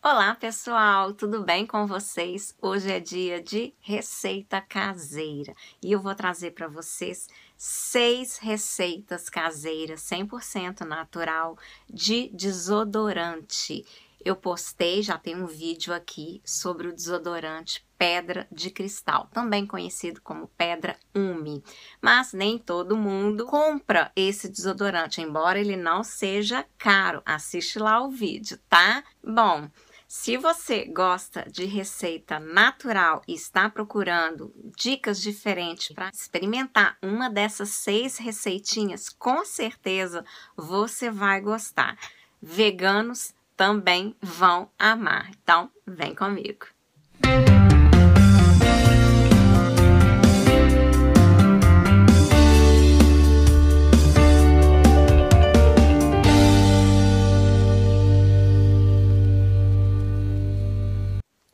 Olá pessoal, tudo bem com vocês? Hoje é dia de receita caseira e eu vou trazer para vocês seis receitas caseiras 100% natural de desodorante. Eu postei, já tem um vídeo aqui sobre o desodorante pedra de cristal, também conhecido como pedra umi. Mas nem todo mundo compra esse desodorante, embora ele não seja caro. Assiste lá o vídeo, tá? Bom, se você gosta de receita natural e está procurando dicas diferentes para experimentar uma dessas seis receitinhas, com certeza você vai gostar. Veganos também vão amar. Então, vem comigo. Música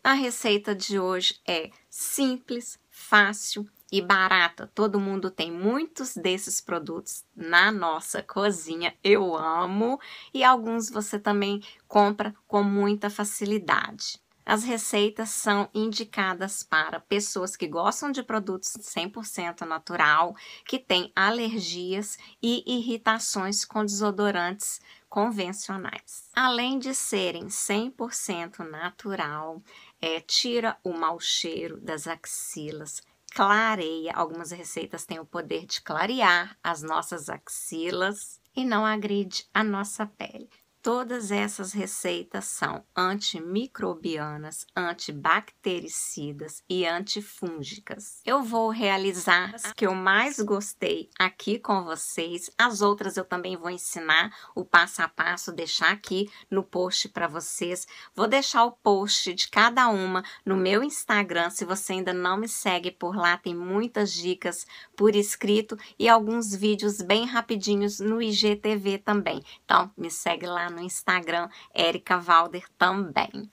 A receita de hoje é simples, fácil e barata. Todo mundo tem muitos desses produtos na nossa cozinha. Eu amo e alguns você também compra com muita facilidade. As receitas são indicadas para pessoas que gostam de produtos 100% natural, que têm alergias e irritações com desodorantes convencionais. Além de serem 100% natural, é, tira o mau cheiro das axilas, clareia. Algumas receitas têm o poder de clarear as nossas axilas e não agride a nossa pele. Todas essas receitas são antimicrobianas, antibactericidas e antifúngicas. Eu vou realizar as que eu mais gostei aqui com vocês. As outras eu também vou ensinar o passo a passo, deixar aqui no post para vocês. Vou deixar o post de cada uma no meu Instagram. Se você ainda não me segue por lá, tem muitas dicas por escrito e alguns vídeos bem rapidinhos no IGTV também. Então, me segue lá no Instagram, Erika Valder também.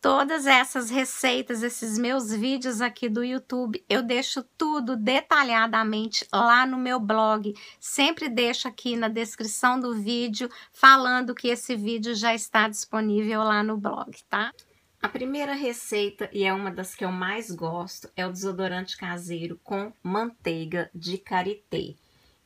Todas essas receitas, esses meus vídeos aqui do YouTube, eu deixo tudo detalhadamente lá no meu blog. Sempre deixo aqui na descrição do vídeo, falando que esse vídeo já está disponível lá no blog, tá? A primeira receita, e é uma das que eu mais gosto, é o desodorante caseiro com manteiga de karité.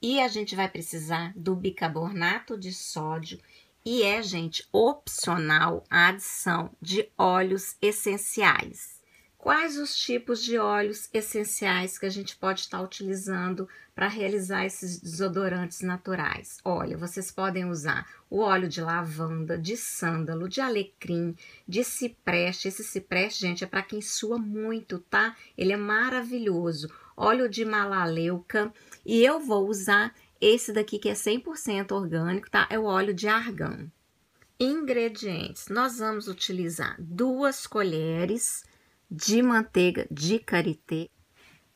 E a gente vai precisar do bicarbonato de sódio e é, gente, opcional a adição de óleos essenciais. Quais os tipos de óleos essenciais que a gente pode estar tá utilizando para realizar esses desodorantes naturais? Olha, vocês podem usar o óleo de lavanda, de sândalo, de alecrim, de cipreste. Esse cipreste, gente, é para quem sua muito, tá? Ele é maravilhoso. Óleo de malaleuca e eu vou usar esse daqui que é 100% orgânico, tá? É o óleo de argan. Ingredientes: nós vamos utilizar duas colheres de manteiga de karité.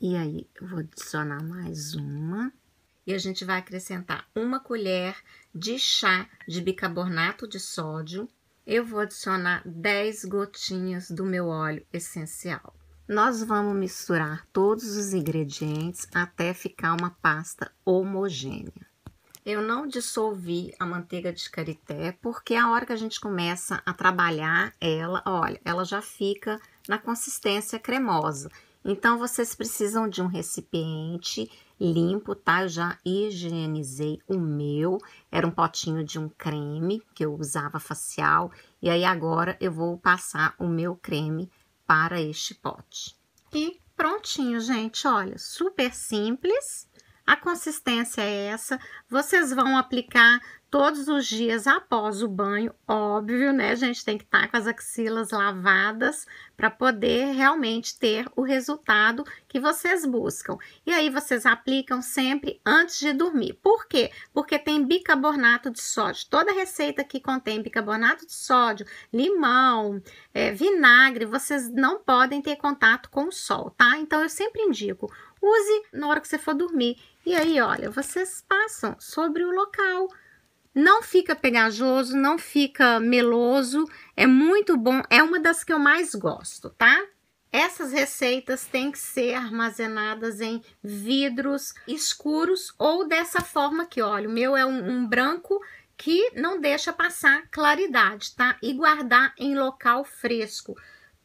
E aí, eu vou adicionar mais uma. E a gente vai acrescentar uma colher de chá de bicarbonato de sódio. Eu vou adicionar 10 gotinhas do meu óleo essencial. Nós vamos misturar todos os ingredientes até ficar uma pasta homogênea. Eu não dissolvi a manteiga de carité, porque é a hora que a gente começa a trabalhar ela, olha, ela já fica na consistência cremosa. Então, vocês precisam de um recipiente limpo, tá? Eu já higienizei o meu, era um potinho de um creme que eu usava facial, e aí agora eu vou passar o meu creme para este pote. E prontinho, gente, olha, super simples a consistência é essa. Vocês vão aplicar todos os dias após o banho, óbvio, né? A gente tem que estar tá com as axilas lavadas para poder realmente ter o resultado que vocês buscam. E aí vocês aplicam sempre antes de dormir. Por quê? Porque tem bicarbonato de sódio. Toda receita que contém bicarbonato de sódio, limão, é, vinagre, vocês não podem ter contato com o sol, tá? Então eu sempre indico use na hora que você for dormir. E aí, olha, vocês passam sobre o local. Não fica pegajoso, não fica meloso, é muito bom, é uma das que eu mais gosto, tá? Essas receitas têm que ser armazenadas em vidros escuros ou dessa forma aqui, olha, o meu é um, um branco que não deixa passar claridade, tá? E guardar em local fresco.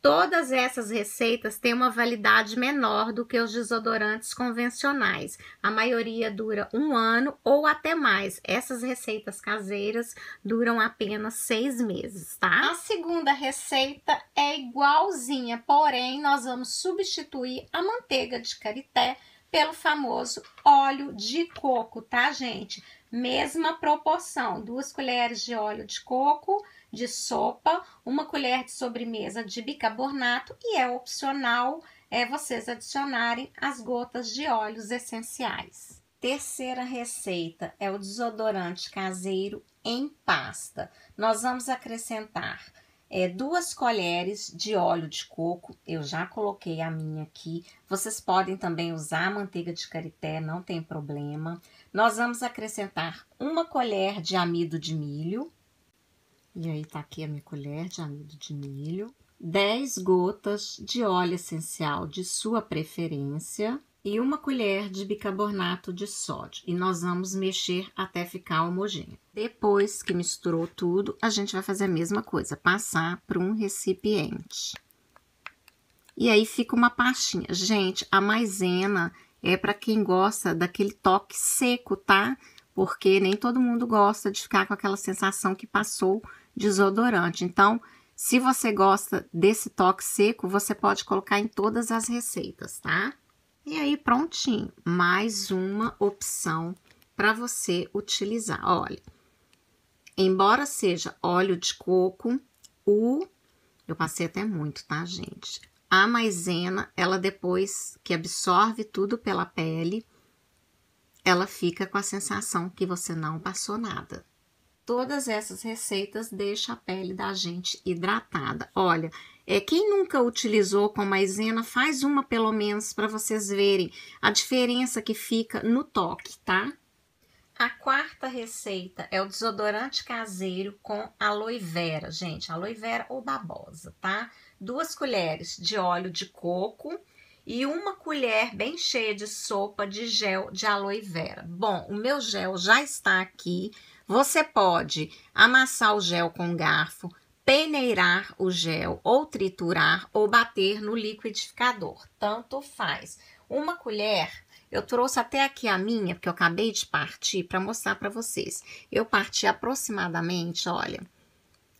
Todas essas receitas têm uma validade menor do que os desodorantes convencionais. A maioria dura um ano ou até mais. Essas receitas caseiras duram apenas seis meses, tá? A segunda receita é igualzinha, porém nós vamos substituir a manteiga de carité pelo famoso óleo de coco, tá, gente? mesma proporção: duas colheres de óleo de coco de sopa, uma colher de sobremesa de bicarbonato e é opcional é vocês adicionarem as gotas de óleos essenciais. Terceira receita é o desodorante caseiro em pasta. Nós vamos acrescentar é, duas colheres de óleo de coco. Eu já coloquei a minha aqui. Vocês podem também usar a manteiga de carité, não tem problema. Nós vamos acrescentar uma colher de amido de milho. E aí tá aqui a minha colher de amido de milho. 10 gotas de óleo essencial de sua preferência e uma colher de bicarbonato de sódio. E nós vamos mexer até ficar homogêneo. Depois que misturou tudo, a gente vai fazer a mesma coisa, passar para um recipiente. E aí fica uma pastinha. Gente, a maisena é para quem gosta daquele toque seco, tá? Porque nem todo mundo gosta de ficar com aquela sensação que passou desodorante. Então, se você gosta desse toque seco, você pode colocar em todas as receitas, tá? E aí, prontinho, mais uma opção para você utilizar. Olha, embora seja óleo de coco, o. Eu passei até muito, tá, gente? A maisena, ela depois que absorve tudo pela pele, ela fica com a sensação que você não passou nada. Todas essas receitas deixam a pele da gente hidratada. Olha, é, quem nunca utilizou com maisena, faz uma pelo menos para vocês verem a diferença que fica no toque, tá? A quarta receita é o desodorante caseiro com aloe vera, gente, aloe vera ou babosa, tá? Duas colheres de óleo de coco e uma colher bem cheia de sopa de gel de aloe vera. Bom, o meu gel já está aqui. Você pode amassar o gel com garfo, peneirar o gel, ou triturar, ou bater no liquidificador. Tanto faz. Uma colher, eu trouxe até aqui a minha, porque eu acabei de partir, para mostrar para vocês. Eu parti aproximadamente, olha,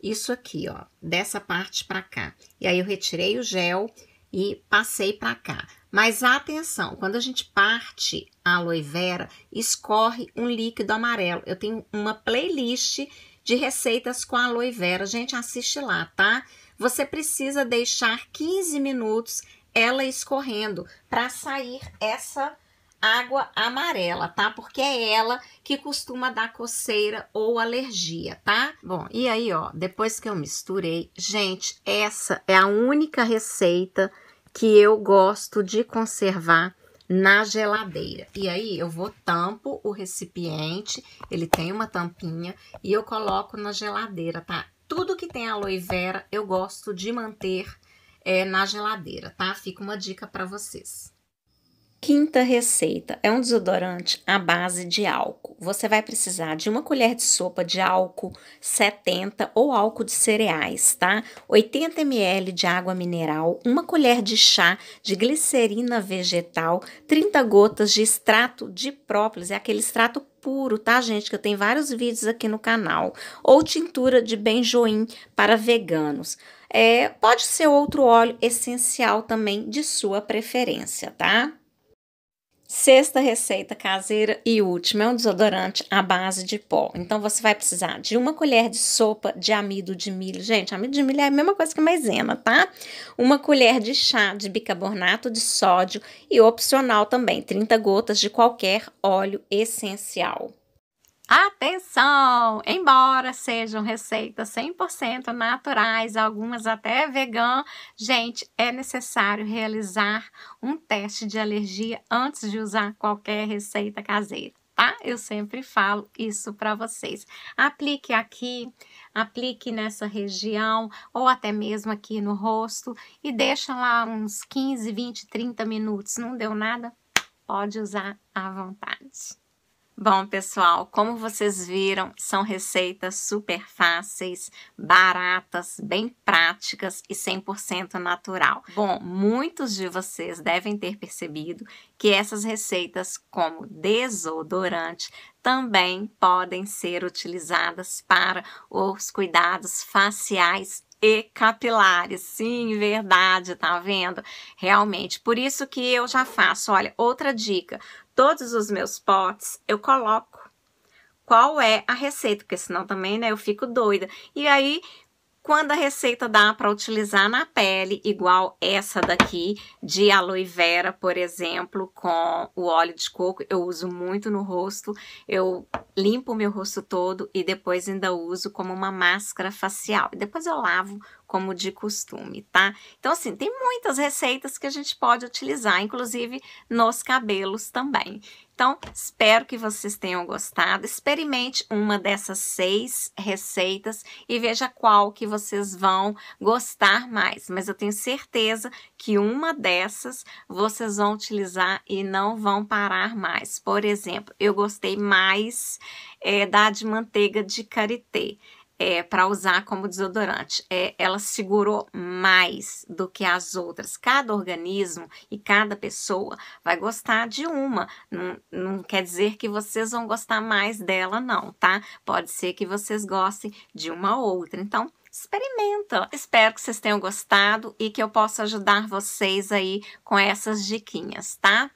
isso aqui, ó, dessa parte para cá. E aí eu retirei o gel e passei para cá. Mas atenção, quando a gente parte a aloe vera, escorre um líquido amarelo. Eu tenho uma playlist de receitas com aloe vera. Gente, assiste lá, tá? Você precisa deixar 15 minutos ela escorrendo para sair essa água amarela, tá? Porque é ela que costuma dar coceira ou alergia, tá? Bom, e aí, ó, depois que eu misturei, gente, essa é a única receita que eu gosto de conservar na geladeira. E aí eu vou tampo o recipiente, ele tem uma tampinha e eu coloco na geladeira, tá? Tudo que tem aloe vera eu gosto de manter é, na geladeira, tá? Fica uma dica para vocês. Quinta receita é um desodorante à base de álcool. Você vai precisar de uma colher de sopa de álcool 70 ou álcool de cereais, tá? 80 ml de água mineral, uma colher de chá de glicerina vegetal, 30 gotas de extrato de própolis, é aquele extrato puro, tá, gente? Que eu tenho vários vídeos aqui no canal. Ou tintura de benjoim para veganos. É, pode ser outro óleo essencial também de sua preferência, tá? Sexta receita caseira e última é um desodorante à base de pó. Então você vai precisar de uma colher de sopa de amido de milho. Gente, amido de milho é a mesma coisa que maisena, tá? Uma colher de chá de bicarbonato de sódio e opcional também 30 gotas de qualquer óleo essencial. Atenção! Embora sejam receitas 100% naturais, algumas até vegan, gente, é necessário realizar um teste de alergia antes de usar qualquer receita caseira. Tá? Eu sempre falo isso para vocês. Aplique aqui, aplique nessa região ou até mesmo aqui no rosto e deixa lá uns 15, 20, 30 minutos. Não deu nada? Pode usar à vontade. Bom, pessoal, como vocês viram, são receitas super fáceis, baratas, bem práticas e 100% natural. Bom, muitos de vocês devem ter percebido que essas receitas, como desodorante, também podem ser utilizadas para os cuidados faciais e capilares. Sim, verdade, tá vendo? Realmente. Por isso que eu já faço. Olha, outra dica: todos os meus potes eu coloco qual é a receita, porque senão também, né, eu fico doida. E aí quando a receita dá para utilizar na pele, igual essa daqui de aloe vera, por exemplo, com o óleo de coco, eu uso muito no rosto. Eu limpo o meu rosto todo e depois ainda uso como uma máscara facial. E depois eu lavo como de costume, tá? Então, assim, tem muitas receitas que a gente pode utilizar, inclusive nos cabelos também. Então, espero que vocês tenham gostado. Experimente uma dessas seis receitas e veja qual que vocês vão gostar mais. Mas eu tenho certeza que uma dessas vocês vão utilizar e não vão parar mais. Por exemplo, eu gostei mais é, da de manteiga de karité é, para usar como desodorante. É, ela segurou mais do que as outras. Cada organismo e cada pessoa vai gostar de uma. Não, não quer dizer que vocês vão gostar mais dela, não, tá? Pode ser que vocês gostem de uma outra. Então, experimenta. Espero que vocês tenham gostado e que eu possa ajudar vocês aí com essas diquinhas, tá?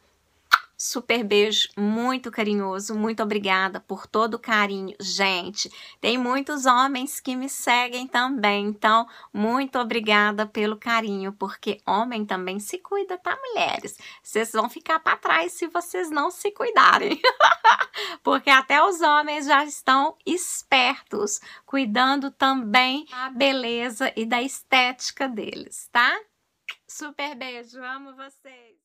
super beijo muito carinhoso, muito obrigada por todo o carinho. Gente, tem muitos homens que me seguem também, então muito obrigada pelo carinho, porque homem também se cuida, tá, mulheres? Vocês vão ficar para trás se vocês não se cuidarem. porque até os homens já estão espertos, cuidando também da beleza e da estética deles, tá? Super beijo, amo vocês.